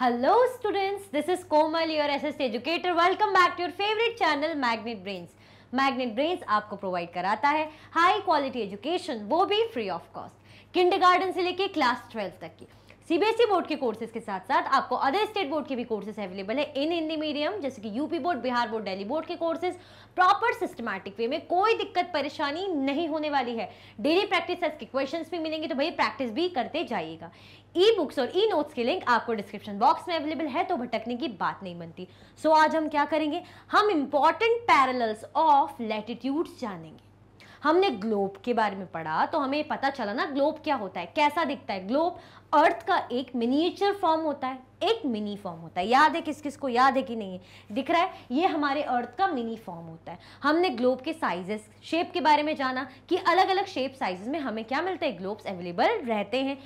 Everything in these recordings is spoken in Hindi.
Hello students this is Komal your S S educator welcome back to your favourite channel Magnet Brains Magnet Brains आपको प्रोवाइड कराता है हाई क्वालिटी एजुकेशन वो भी फ्री ऑफ कॉस्ट किंडरगार्टन से लेके क्लास ट्वेल्थ तक की सीबीएसई बोर्ड e के कोर्सेज के साथ साथ आपको अदर स्टेट बोर्ड के भी कोर्सेज अवेलेबल है इन हिंदी मीडियम जैसे कि UP board Bihar board Delhi board के कोर्सेज प्रॉपर सिस्टमैटिक वे में कोई दिक्कत परेशानी नहीं होने वाली है डेली प्रैक्टिस के क्वेश्चन भी मिलेंगे तो भैया प्रैक्टिस भी करते जाइएगा ई बुक्स और ई नोट्स के लिंक आपको डिस्क्रिप्शन बॉक्स में अवेलेबल है तो भटकने की बात नहीं बनती सो आज हम क्या करेंगे हम इंपॉर्टेंट पैरल्स ऑफ लैटिट्यूड्स जानेंगे हमने ग्लोब के बारे में पढ़ा तो हमें पता चला ना ग्लोब क्या होता है कैसा दिखता है ग्लोब अर्थ का एक मिनिएचर फॉर्म होता है एक मिनी फॉर्म होता है याद है किस किस को याद है कि नहीं है दिख रहा है ये हमारे अर्थ का मिनी फॉर्म होता है हमने ग्लोब के साइजेस शेप के बारे में जाना कि अलग अलग शेप साइजेस में हमें क्या मिलता है ग्लोब्स अवेलेबल रहते हैं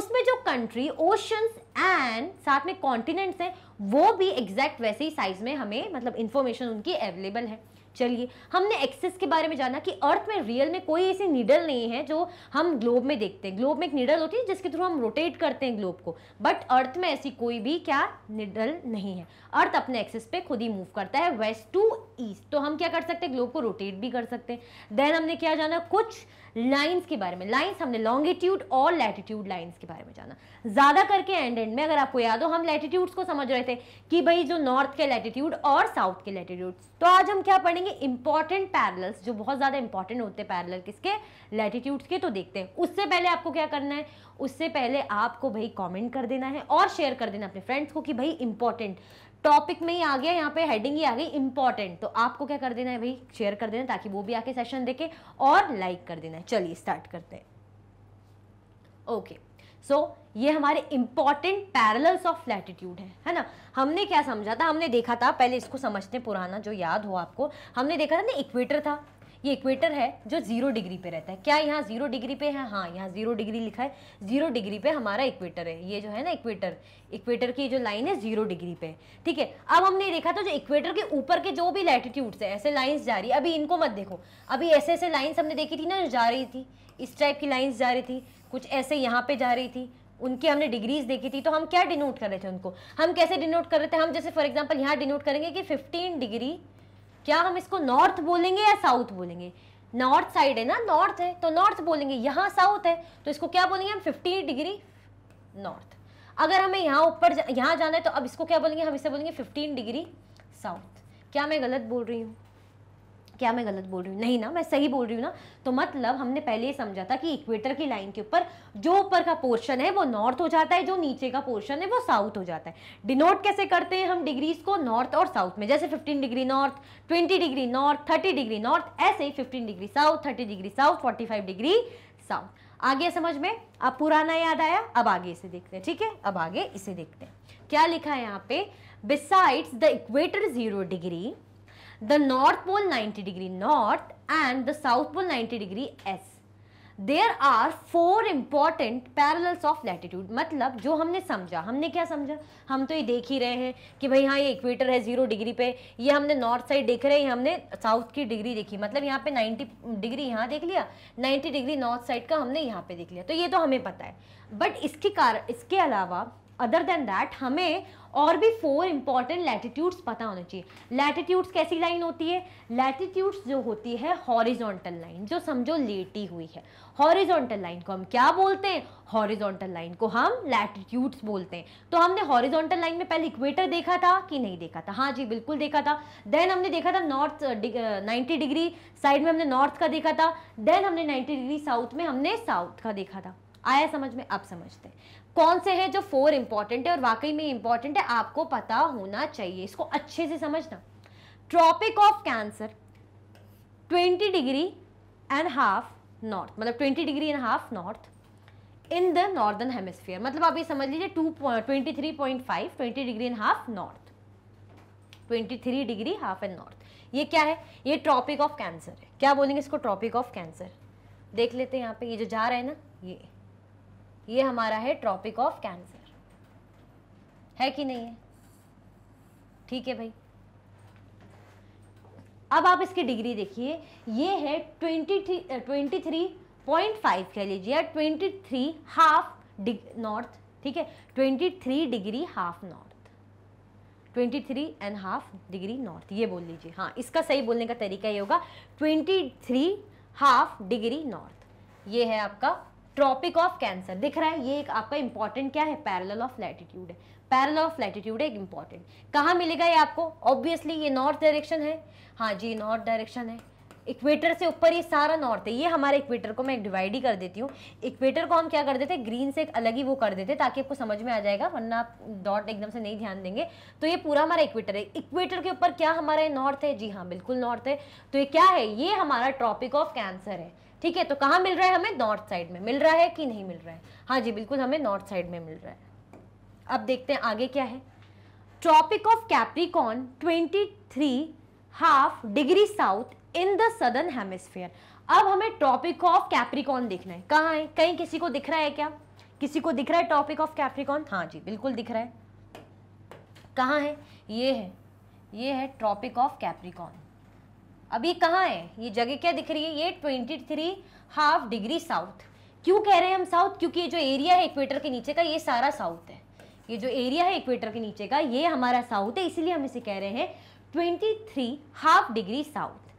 उसमें जो कंट्री ओशंस एंड साथ में कॉन्टिनेंट्स हैं वो भी एग्जैक्ट वैसे ही साइज में हमें मतलब इन्फॉर्मेशन उनकी अवेलेबल है चलिए हमने एक्सेस के बारे में जाना कि अर्थ में रियल में कोई ऐसी नीडल नहीं है जो हम ग्लोब में देखते हैं ग्लोब में एक नीडल होती है जिसके थ्रू हम रोटेट करते हैं ग्लोब को बट अर्थ में ऐसी कोई भी क्या नीडल नहीं है अर्थ अपने एक्सेस पे खुद ही मूव करता है वेस्ट टू ईस्ट तो हम क्या कर सकते हैं ग्लोब को रोटेट भी कर सकते हैं देन हमने क्या जाना कुछ लाइन्स के बारे में लाइन्स हमने लॉन्गिट्यूड और लैटिट्यूड लाइन्स के बारे में जाना ज़्यादा करके एंड एंड में अगर आपको याद हो हम लैटिट्यूड्स को समझ रहे थे कि भाई जो नॉर्थ के लैटिट्यूड और साउथ के लैटिट्यूड तो आज हम क्या पढ़ेंगे करेंगे इंपॉर्टेंट पैरल्स जो बहुत ज़्यादा इंपॉर्टेंट होते हैं पैरल किसके लैटिट्यूड्स के तो देखते हैं उससे पहले आपको क्या करना है उससे पहले आपको भाई कॉमेंट कर देना है और शेयर कर देना अपने फ्रेंड्स को कि भाई इंपॉर्टेंट टॉपिक में ही आ गया यहाँ पे हेडिंग ही आ गई इंपॉर्टेंट तो आपको क्या कर देना है भाई शेयर कर देना ताकि वो भी आके सेशन देखे और लाइक कर देना है चलिए स्टार्ट करते हैं ओके okay. सो so, ये हमारे इंपॉर्टेंट पैरल्स ऑफ लैटिट्यूड है है ना हमने क्या समझा था हमने देखा था पहले इसको समझते पुराना जो याद हो आपको हमने देखा था ना इक्वेटर था ये इक्वेटर है जो जीरो डिग्री पे रहता है क्या यहाँ जीरो डिग्री पे है हाँ यहाँ जीरो डिग्री लिखा है जीरो डिग्री पे हमारा इक्वेटर है ये जो है ना इक्वेटर इक्वेटर की जो लाइन है जीरो डिग्री पे ठीक है अब हमने देखा था जो इक्वेटर के ऊपर के जो भी लैटिट्यूड्स है ऐसे लाइन्स जा रही अभी इनको मत देखो अभी ऐसे ऐसे लाइन्स हमने देखी थी ना जो जा रही थी इस टाइप की लाइन्स जा रही थी कुछ ऐसे यहाँ पे जा रही थी उनकी हमने डिग्रीज देखी थी तो हम क्या डिनोट कर रहे थे उनको हम कैसे डिनोट कर रहे थे हम जैसे फॉर एग्जाम्पल यहाँ डिनोट करेंगे कि फिफ्टीन डिग्री क्या हम इसको नॉर्थ बोलेंगे या साउथ बोलेंगे नॉर्थ साइड है ना नॉर्थ है तो नॉर्थ बोलेंगे यहाँ साउथ है तो इसको क्या बोलेंगे हम फिफ्टी डिग्री नॉर्थ अगर हमें यहाँ ऊपर यहाँ जाना है तो अब इसको क्या बोलेंगे हम इसे बोलेंगे फिफ्टीन डिग्री साउथ क्या मैं गलत बोल रही हूँ क्या मैं गलत बोल रही हूँ नहीं ना मैं सही बोल रही हूँ ना तो मतलब हमने पहले ये समझा था कि इक्वेटर की लाइन के ऊपर जो ऊपर का पोर्शन है वो नॉर्थ हो जाता है जो नीचे का पोर्शन है वो साउथ हो जाता है डिनोट कैसे करते हैं हम डिग्रीज को नॉर्थ और साउथ में जैसे fifteen degree north twenty degree north thirty degree north ऐसे ही fifteen degree south thirty degree south forty five degree south आगे समझ में अब पुराना याद आया अब आगे इसे देखते हैं ठीक है अब आगे इसे देखते हैं क्या लिखा है यहाँ पे besides the equator zero degree the north pole 90 degree north and the south pole 90 degree as there are four important parallels of latitude मतलब जो हमने समझा हमने क्या समझा हम तो ये देख ही रहे हैं कि भाई हाँ ये इक्वेटर है जीरो डिग्री पे ये हमने नॉर्थ साइड देख रहे हैं हमने साउथ की डिग्री देखी मतलब यहाँ पे 90 डिग्री यहाँ देख लिया 90 डिग्री नॉर्थ साइड का हमने यहाँ पे देख लिया तो ये तो हमें पता है बट इसके कारण इसके अलावा अदर देन दैट हमें और भी फोर इंपॉर्टेंट लैटिट्यूड्स पता होना चाहिए लैटिट्यूड्स कैसी लाइन होती है लैटिट्यूड्स जो होती है हॉरिजॉन्टल लाइन जो समझो लेटी हुई है हॉरिजॉन्टल लाइन को हम क्या बोलते हैं हॉरिजॉन्टल लाइन को हम लैटिट्यूड्स बोलते हैं तो हमने हॉरिजॉन्टल लाइन में पहले इक्वेटर देखा था कि नहीं देखा था हाँ जी बिल्कुल देखा था देन हमने देखा था नॉर्थ नाइन्टी डिग्री साइड में हमने नॉर्थ का देखा था देन हमने नाइन्टी डिग्री साउथ में हमने साउथ का देखा था आया समझ में आप समझते कौन से हैं जो फोर इंपॉर्टेंट है और वाकई में इंपॉर्टेंट है आपको पता होना चाहिए इसको अच्छे से समझना tropic of cancer 20 degree and half north मतलब 20 degree and half north in the northern hemisphere मतलब आप ये समझ लीजिए to twenty three point five twenty degree and half north twenty three degree half and north ये क्या है ये ट्रॉपिक ऑफ कैंसर है क्या बोलेंगे इसको ट्रॉपिक ऑफ कैंसर देख लेते हैं यहाँ पे ये जो जा रहा है ना ये ये हमारा है ट्रॉपिक ऑफ कैंसर है कि नहीं है ठीक है भाई अब आप इसकी डिग्री देखिए ये है twenty three twenty three point five कह लीजिए ट्वेंटी थ्री हाफ नॉर्थ ठीक है twenty three degree half north twenty three and half degree north ये बोल लीजिए हाँ इसका सही बोलने का तरीका ये होगा twenty three half degree north ये है आपका ट्रॉपिक ऑफ कैंसर दिख रहा है ये एक आपका इंपॉर्टेंट क्या है पैरेलल ऑफ लैटिट्यूड है पैरेलल ऑफ लैटिट्यूड एक इंपॉर्टेंट कहाँ मिलेगा ये आपको ऑब्वियसली ये नॉर्थ डायरेक्शन है हाँ जी नॉर्थ डायरेक्शन है इक्वेटर से ऊपर ये सारा नॉर्थ है ये हमारे इक्वेटर को मैं डिवाइड ही कर देती हूँ इक्वेटर को हम क्या कर देते हैं ग्रीन से एक अलग ही वो कर देते ताकि आपको समझ में आ जाएगा वरना आप डॉट एकदम से नहीं ध्यान देंगे तो ये पूरा हमारा इक्वेटर है इक्वेटर के ऊपर क्या हमारा नॉर्थ है जी हाँ बिल्कुल नॉर्थ है तो ये क्या है ये हमारा ट्रॉपिक ऑफ कैंसर है ठीक है तो कहाँ मिल रहा है हमें नॉर्थ साइड में मिल रहा है कि नहीं मिल रहा है हाँ जी बिल्कुल हमें नॉर्थ साइड में मिल रहा है अब देखते हैं आगे क्या है tropic of Capricorn twenty three half degree south in the southern hemisphere अब हमें ट्रॉपिक ऑफ कैप्रिकॉन देखना है कहाँ है कहीं किसी को दिख रहा है क्या किसी को दिख रहा है टॉपिक ऑफ कैप्रिकॉन हाँ जी बिल्कुल दिख रहा है कहाँ है ये है ये है ट्रॉपिक ऑफ कैप्रिकॉन अभी कहाँ है ये जगह क्या दिख रही है ये twenty three half degree south क्यों कह रहे हैं हम साउथ क्योंकि ये जो एरिया है इक्वेटर के नीचे का ये सारा साउथ है ये जो एरिया है इक्वेटर के नीचे का ये हमारा साउथ है इसीलिए हम इसे कह रहे हैं twenty three half degree south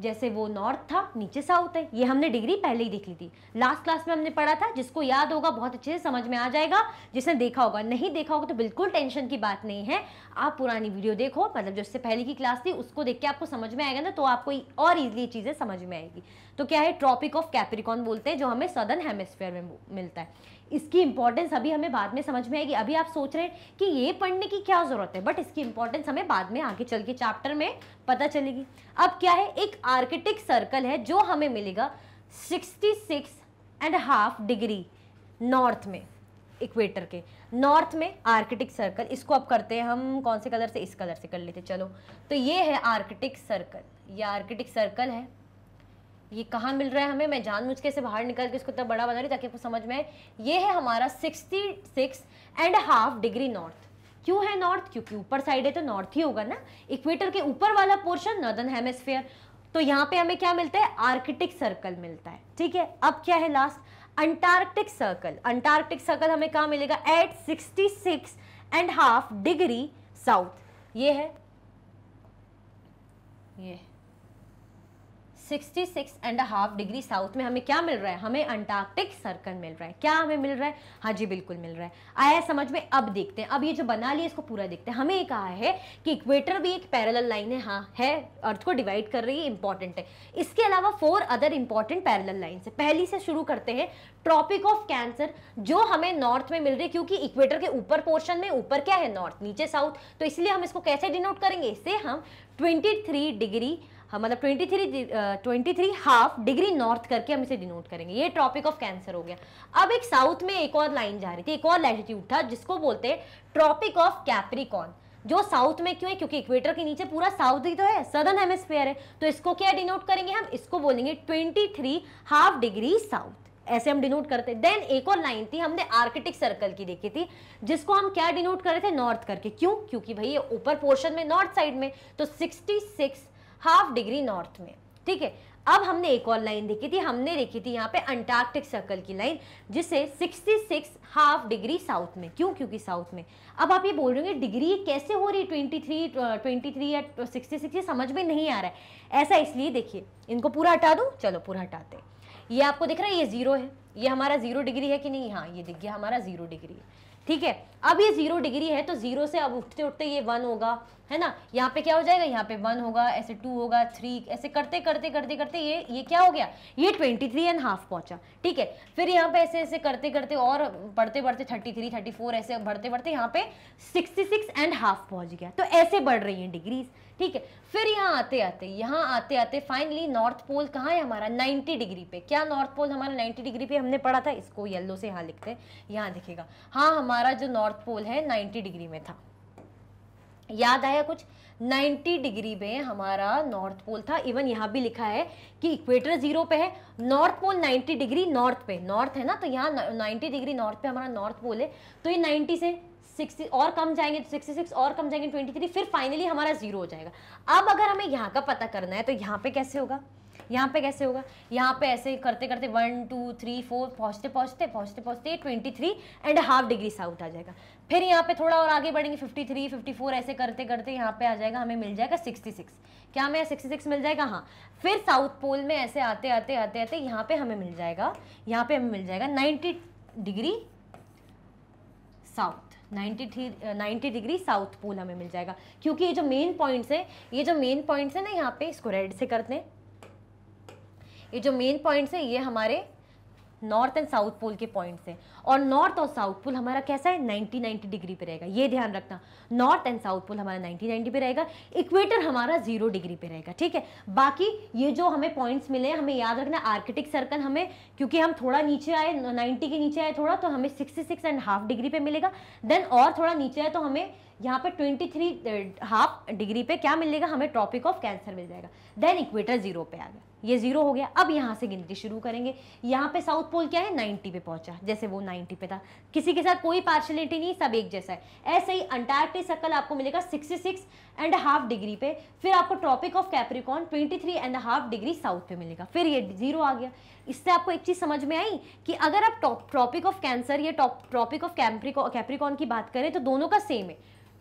जैसे वो नॉर्थ था नीचे साउथ है ये हमने डिग्री पहले ही देख ली थी लास्ट क्लास में हमने पढ़ा था जिसको याद होगा बहुत अच्छे से समझ में आ जाएगा जिसने देखा होगा नहीं देखा होगा तो बिल्कुल टेंशन की बात नहीं है आप पुरानी वीडियो देखो मतलब जो इससे पहले की क्लास थी उसको देख के आपको समझ में आएगा ना तो आपको और ईजिली चीज़ें समझ में आएगी तो क्या है ट्रॉपिक ऑफ कैप्रिकॉन बोलते हैं जो हमें सदर्न हेमोस्फेयर में मिलता है इसकी इंपॉर्टेंस अभी हमें बाद में समझ में आएगी अभी आप सोच रहे हैं कि ये पढ़ने की क्या ज़रूरत है बट इसकी इंपॉर्टेंस हमें बाद में आगे चल के चैप्टर में पता चलेगी अब क्या है एक आर्किटिक सर्कल है जो हमें मिलेगा sixty six and half degree north में इक्वेटर के नॉर्थ में आर्किटिक सर्कल इसको अब करते हैं हम कौन से कलर से इस कलर से कर लेते चलो तो ये है आर्किटिक सर्कल ये आर्किटिक सर्कल है ये कहाँ मिल रहा है हमें मैं जानबूझ के इसे बाहर निकल के इसको इतना बड़ा बना रही ताकि आपको समझ में आए ये है हमारा sixty six and half degree north क्यों है नॉर्थ क्योंकि ऊपर साइड है तो नॉर्थ ही होगा ना इक्वेटर के ऊपर वाला पोर्शन नॉर्दर्न हेमेस्फेयर तो यहाँ पे हमें क्या मिलता है आर्कटिक सर्कल मिलता है ठीक है अब क्या है last antarctic circle antarctic circle हमें कहाँ मिलेगा at sixty six and half degree south ये है ये है sixty six and half degree south में हमें क्या मिल रहा है हमें अंटार्कटिक सर्कल मिल रहा है क्या हमें मिल रहा है हाँ जी बिल्कुल मिल रहा है आया समझ में अब देखते हैं अब ये जो बना लिया इसको पूरा देखते हैं हमें ये कहा है कि इक्वेटर भी एक पैरल लाइन है हाँ है अर्थ को डिवाइड कर रही है इंपॉर्टेंट है इसके अलावा four other important parallel line है पहली से शुरू करते हैं ट्रॉपिक ऑफ कैंसर जो हमें नॉर्थ में मिल रही है क्योंकि इक्वेटर के ऊपर पोर्शन में ऊपर क्या है नॉर्थ नीचे साउथ तो इसलिए हम इसको कैसे डिनोट करेंगे इसे हम ट्वेंटी डिग्री हाँ, मतलब twenty three twenty three half degree north करके हम इसे डिनोट करेंगे ये ट्रॉपिक ऑफ कैंसर हो गया अब एक साउथ में एक और लाइन जा रही थी एक और लैटिट्यूड था जिसको बोलते हैं ट्रॉपिक ऑफ कैप्रिकॉन जो साउथ में क्यों है क्योंकि इक्वेटर के नीचे पूरा साउथ ही तो है सदर्न हेमस्फेयर है तो इसको क्या डिनोट करेंगे हम इसको बोलेंगे twenty three half degree south ऐसे हम डिनोट करते देन एक और लाइन थी हमने आर्किटिक सर्कल की देखी थी जिसको हम क्या डिनोट कर रहे थे नॉर्थ करके क्यों क्योंकि भाई ये ऊपर पोर्शन में नॉर्थ साइड में तो 66 हाफ डिग्री नॉर्थ में ठीक है अब हमने एक और लाइन देखी थी हमने देखी थी यहाँ पे अंटार्कटिक सर्कल की लाइन जिसे 66 हाफ डिग्री साउथ में क्यों क्योंकि साउथ में अब आप ये बोल रहे होंगे डिग्री कैसे हो रही 23 23 या 66 ये समझ में नहीं आ रहा है ऐसा इसलिए देखिए इनको पूरा हटा दूँ चलो पूरा हटाते ये आपको दिख रहा है ये ज़ीरो है ये हमारा ज़ीरो डिग्री है कि नहीं हाँ ये दिख गया हमारा ज़ीरो डिग्री है ठीक है अब ये ज़ीरो डिग्री है तो ज़ीरो से अब उठते उठते ये वन होगा है ना यहाँ पे क्या हो जाएगा यहाँ पे वन होगा ऐसे टू होगा थ्री ऐसे करते करते करते करते ये ये क्या हो गया ये ट्वेंटी थ्री एंड हाफ पहुंचा ठीक है फिर यहाँ पे ऐसे ऐसे करते करते और बढ़ते बढ़ते थर्टी थ्री थर्टी फोर ऐसे बढ़ते बढ़ते यहाँ पे सिक्सटी सिक्स एंड हाफ पहुंच गया तो ऐसे बढ़ रही है डिग्रीज ठीक है फिर यहाँ आते आते यहाँ आते आते फाइनली नॉर्थ पोल कहाँ है हमारा नाइन्टी डिग्री पे क्या नॉर्थ पोल हमारा नाइन्टी डिग्री पे हमने पढ़ा था इसको येल्लो से यहाँ लिखते हैं यहाँ दिखेगा हाँ हमारा जो नॉर्थ पोल है नाइन्टी डिग्री में था याद आया कुछ 90 डिग्री पे हमारा नॉर्थ पोल था इवन यहाँ भी लिखा है कि इक्वेटर जीरो पे है नॉर्थ पोल 90 डिग्री नॉर्थ पे नॉर्थ है ना तो यहाँ 90 डिग्री नॉर्थ पे हमारा नॉर्थ पोल है तो ये 90 से 60 और कम जाएंगे तो 66 और कम जाएंगे 23 फिर फाइनली हमारा जीरो हो जाएगा अब अगर हमें यहाँ का पता करना है तो यहाँ पे कैसे होगा यहाँ पे कैसे होगा यहाँ पे ऐसे करते करते वन टू थ्री फोर पहुँचते पहुँचते पहुँचते पहुँचते twenty three and half degree south आ जाएगा फिर यहाँ पे थोड़ा और आगे बढ़ेंगे फिफ्टी थ्री फिफ्टी फोर ऐसे करते करते यहाँ पे आ जाएगा हमें मिल जाएगा सिक्सटी सिक्स क्या हमें सिक्सटी सिक्स मिल जाएगा हाँ फिर साउथ पोल में ऐसे आते आते आते आते यहाँ पे हमें मिल जाएगा यहाँ पे हमें मिल जाएगा ninety degree south 93 90 degree south pole हमें मिल जाएगा क्योंकि ये जो मेन पॉइंट्स है ये जो मेन पॉइंट्स है ना यहाँ पे इसको रेड से करते हैं ये जो मेन पॉइंट्स हैं ये हमारे नॉर्थ एंड साउथ पोल के पॉइंट्स हैं और नॉर्थ और साउथ पोल हमारा कैसा है 90 90 डिग्री पे रहेगा ये ध्यान रखना नॉर्थ एंड साउथ पोल हमारा 90 90 पे रहेगा इक्वेटर हमारा जीरो डिग्री पे रहेगा ठीक है बाकी ये जो हमें पॉइंट्स मिले हमें याद रखना आर्किटिक सर्कल हमें क्योंकि हम थोड़ा नीचे आए नाइन्टी के नीचे आए थोड़ा तो हमें sixty six and half degree पे मिलेगा देन और थोड़ा नीचे आए तो हमें यहाँ पे थ्री हाफ डिग्री पे क्या मिलेगा हमें ट्रॉपिक ऑफ कैंसर मिल जाएगा देन इक्वेटर जीरो पे आ गया ये जीरो हो गया अब यहाँ से गिनती शुरू करेंगे यहाँ पे साउथ पोल क्या है 90 पे पहुंचा जैसे वो 90 पे था किसी के साथ कोई पार्शलिटी नहीं सब एक जैसा है ऐसे ही अंटार्कटिक सर्कल आपको मिलेगा 66 एंड हाफ डिग्री पे फिर आपको tropic of Capricorn 23 and half degree south पे मिलेगा फिर ये जीरो आ गया इससे आपको एक चीज़ समझ में आई कि अगर आप ट्रॉपिक ऑफ कैंसर या ट्रॉपिक ऑफ कैप्रिकॉन की बात करें तो दोनों का सेम है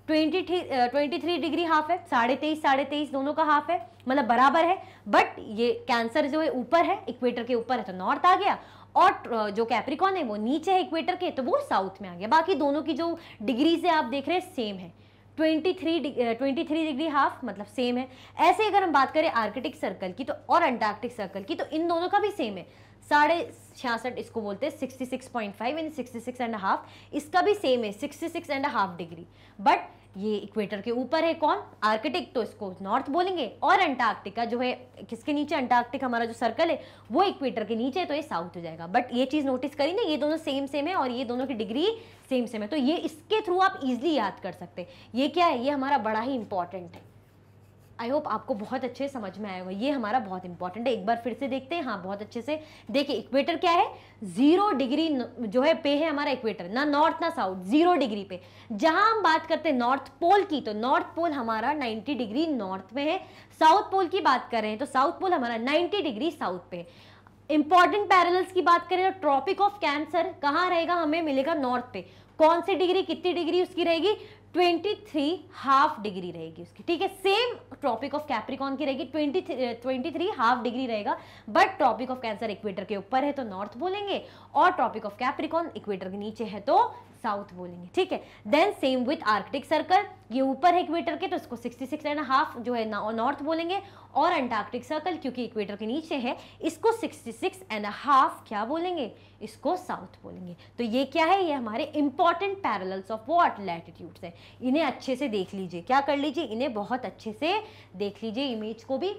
twenty three twenty three degree half है साढ़े तेईस साढ़े तेईस दोनों का हाफ है मतलब बराबर है बट ये कैंसर जो है ऊपर है इक्वेटर के ऊपर है तो नॉर्थ आ गया और जो कैप्रिकॉन है वो नीचे है इक्वेटर के तो वो साउथ में आ गया बाकी दोनों की जो डिग्रीज है आप देख रहे हैं सेम है 23 23 डिग्री हाफ मतलब सेम है ऐसे अगर हम बात करें आर्कटिक सर्कल की तो और अंटार्कटिक सर्कल की तो इन दोनों का भी सेम है साढ़े छियासठ इसको बोलते हैं सिक्सटी सिक्स पॉइंट फाइव यानी सिक्सटी सिक्स एंड हाफ इसका भी सेम है sixty six and half degree but ये इक्वेटर के ऊपर है कौन आर्कटिक तो इसको नॉर्थ बोलेंगे और अंटार्कटिका जो है किसके नीचे अंटार्कटिक हमारा जो सर्कल है वो इक्वेटर के नीचे है तो ये साउथ हो जाएगा बट ये चीज़ नोटिस करी ना ये दोनों सेम सेम है और ये दोनों की डिग्री सेम सेम है तो ये इसके थ्रू आप इजिली याद कर सकते हैं ये क्या है ये हमारा बड़ा ही इंपॉर्टेंट है आई होप आपको बहुत अच्छे समझ में आएगा ये हमारा बहुत इंपॉर्टेंट है एक बार फिर से देखते हैं हाँ बहुत अच्छे से देखिए इक्वेटर क्या है जीरो डिग्री जो है पे है हमारा इक्वेटर ना नॉर्थ ना साउथ जीरो डिग्री पे जहां हम बात करते हैं नॉर्थ पोल की तो नॉर्थ पोल हमारा 90 डिग्री नॉर्थ में है साउथ पोल की बात कर रहे हैं तो साउथ पोल हमारा नाइन्टी डिग्री साउथ पे इंपॉर्टेंट पैरेलल्स की बात करें तो ट्रॉपिक ऑफ कैंसर कहाँ रहेगा हमें मिलेगा नॉर्थ पे कौन सी डिग्री कितनी डिग्री उसकी रहेगी 23 हाफ डिग्री रहेगी उसकी ठीक है सेम ट्रॉपिक ऑफ कैप्रिकॉन की रहेगी 23 23 हाफ डिग्री रहेगा but tropic of cancer equator के ऊपर है तो नॉर्थ बोलेंगे और ट्रॉपिक ऑफ कैप्रिकॉन इक्वेटर के नीचे है तो साउथ बोलेंगे ठीक है then same with arctic circle ये ऊपर है इक्वेटर के तो इसको 66 एंड हाफ जो है नॉर्थ बोलेंगे और अंटार्कटिक सर्कल क्योंकि इक्वेटर के नीचे है इसको 66 एंड हाफ क्या बोलेंगे इसको साउथ बोलेंगे तो ये क्या है ये हमारे important parallels of what latitudes हैं इन्हें अच्छे से देख लीजिए क्या कर लीजिए इन्हें बहुत अच्छे से देख लीजिए इमेज को भी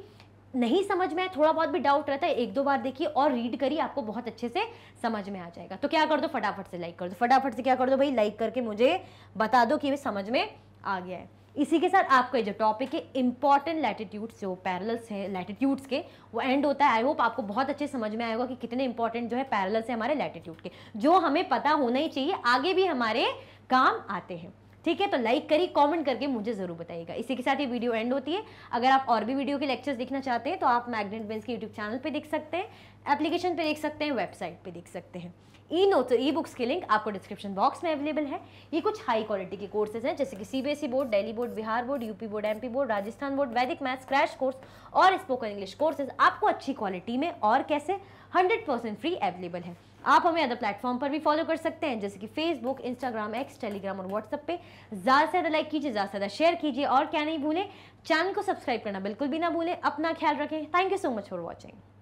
नहीं समझ में थोड़ा बहुत भी डाउट रहता है एक दो बार देखिए और रीड करिए आपको बहुत अच्छे से समझ में आ जाएगा तो क्या कर दो फटाफट से लाइक कर दो फटाफट से क्या कर दो भाई लाइक करके मुझे बता दो कि वे समझ में आ गया है इसी के साथ आपका जो टॉपिक है इंपॉर्टेंट लैटिट्यूड्स जो पैरल्स हैं लैटिट्यूड्स के वो एंड होता है आई होप आपको बहुत अच्छे समझ में आएगा कि कितने इंपॉर्टेंट जो है पैरल्स है हमारे लैटिट्यूड के जो हमें पता होना ही चाहिए आगे भी हमारे काम आते हैं ठीक है तो लाइक करिए कमेंट करके मुझे ज़रूर बताइएगा इसी के साथ ये वीडियो एंड होती है अगर आप और भी वीडियो के लेक्चर्स देखना चाहते हैं तो आप मैग्नेट बेंस के यूट्यूब चैनल पर देख सकते हैं एप्लीकेशन पर देख सकते हैं वेबसाइट पर देख सकते हैं ई नोट्स ई बुक्स के लिंक आपको डिस्क्रिप्शन बॉक्स में अवेलेबल है ये कुछ हाई क्वालिटी के कोर्सेज हैं जैसे कि CBSE board Delhi board Bihar board UP board MP board Rajasthan board Vedic maths crash course और स्पोकन इंग्लिश कोर्सेज आपको अच्छी क्वालिटी में और कैसे 100% फ्री अवेलेबल है आप हमें अदर प्लेटफॉर्म पर भी फॉलो कर सकते हैं जैसे कि फेसबुक इंस्टाग्राम एक्स टेलीग्राम और व्हाट्सअप पे ज़्यादा से ज़्यादा लाइक कीजिए ज़्यादा से ज़्यादा शेयर कीजिए और क्या नहीं भूलें चैनल को सब्सक्राइब करना बिल्कुल भी ना भूलें अपना ख्याल रखें thank you so much for watching